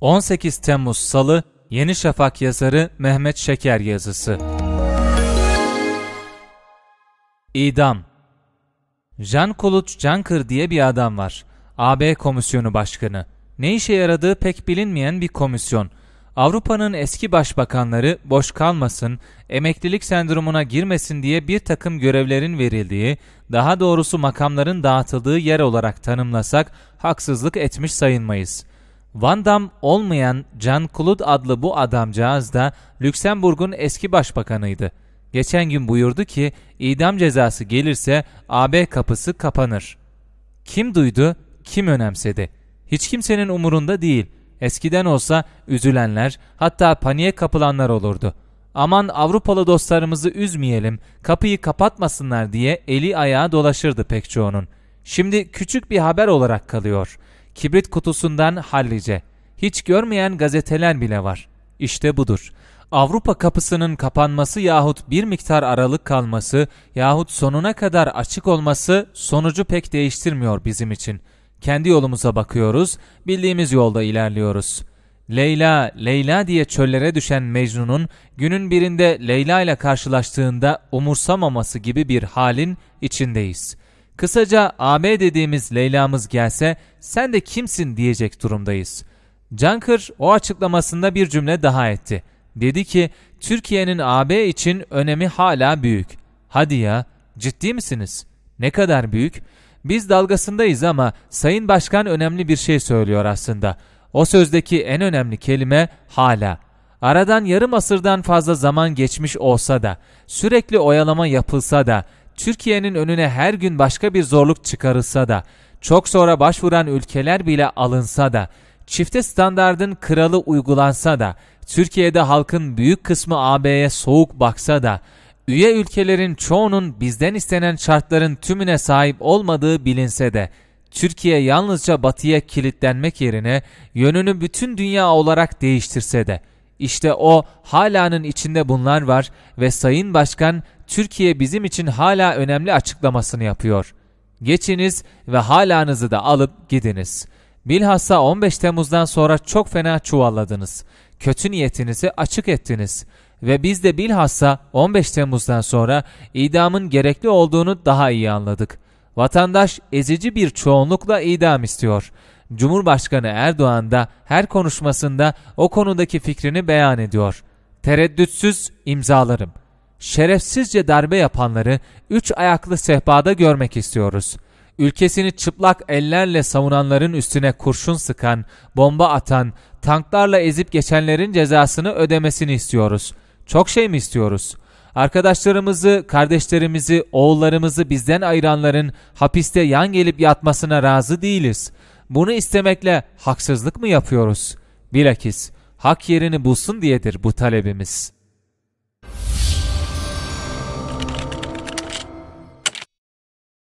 18 Temmuz Salı Yeni Şafak yazarı Mehmet Şeker yazısı. İdam Jean Kuluç Cankır diye bir adam var. AB Komisyonu Başkanı. Ne işe yaradığı pek bilinmeyen bir komisyon. Avrupa'nın eski başbakanları boş kalmasın, emeklilik sendromuna girmesin diye bir takım görevlerin verildiği, daha doğrusu makamların dağıtıldığı yer olarak tanımlasak haksızlık etmiş sayılmayız.'' Van Damme olmayan Jean Claude adlı bu adamcağız da Lüksemburg'un eski başbakanıydı. Geçen gün buyurdu ki idam cezası gelirse AB kapısı kapanır. Kim duydu, kim önemsedi? Hiç kimsenin umurunda değil. Eskiden olsa üzülenler, hatta paniğe kapılanlar olurdu. Aman Avrupalı dostlarımızı üzmeyelim, kapıyı kapatmasınlar diye eli ayağı dolaşırdı pek çoğunun. Şimdi küçük bir haber olarak kalıyor.'' Kibrit kutusundan hallice. Hiç görmeyen gazeteler bile var. İşte budur. Avrupa kapısının kapanması yahut bir miktar aralık kalması yahut sonuna kadar açık olması sonucu pek değiştirmiyor bizim için. Kendi yolumuza bakıyoruz, bildiğimiz yolda ilerliyoruz. Leyla, Leyla diye çöllere düşen Mecnun'un günün birinde Leyla ile karşılaştığında umursamaması gibi bir halin içindeyiz. Kısaca AB dediğimiz Leyla'mız gelse sen de kimsin diyecek durumdayız. Junker o açıklamasında bir cümle daha etti. Dedi ki Türkiye'nin AB için önemi hala büyük. Hadi ya ciddi misiniz? Ne kadar büyük? Biz dalgasındayız ama Sayın Başkan önemli bir şey söylüyor aslında. O sözdeki en önemli kelime hala. Aradan yarım asırdan fazla zaman geçmiş olsa da, sürekli oyalama yapılsa da, Türkiye'nin önüne her gün başka bir zorluk çıkarılsa da, çok sonra başvuran ülkeler bile alınsa da, çifte standardın kralı uygulansa da, Türkiye'de halkın büyük kısmı AB'ye soğuk baksa da, üye ülkelerin çoğunun bizden istenen şartların tümüne sahip olmadığı bilinse de, Türkiye yalnızca batıya kilitlenmek yerine yönünü bütün dünya olarak değiştirse de, işte o halanın içinde bunlar var ve Sayın Başkan Türkiye bizim için hala önemli açıklamasını yapıyor. Geçiniz ve halanızı da alıp gidiniz. Bilhassa 15 Temmuz'dan sonra çok fena çuvalladınız. Kötü niyetinizi açık ettiniz. Ve biz de bilhassa 15 Temmuz'dan sonra idamın gerekli olduğunu daha iyi anladık. Vatandaş ezici bir çoğunlukla idam istiyor. Cumhurbaşkanı Erdoğan da her konuşmasında o konudaki fikrini beyan ediyor. Tereddütsüz imzalarım şerefsizce darbe yapanları üç ayaklı sehpada görmek istiyoruz. Ülkesini çıplak ellerle savunanların üstüne kurşun sıkan, bomba atan, tanklarla ezip geçenlerin cezasını ödemesini istiyoruz. Çok şey mi istiyoruz? Arkadaşlarımızı, kardeşlerimizi, oğullarımızı bizden ayıranların hapiste yan gelip yatmasına razı değiliz. Bunu istemekle haksızlık mı yapıyoruz? Bilakis hak yerini bulsun diyedir bu talebimiz.''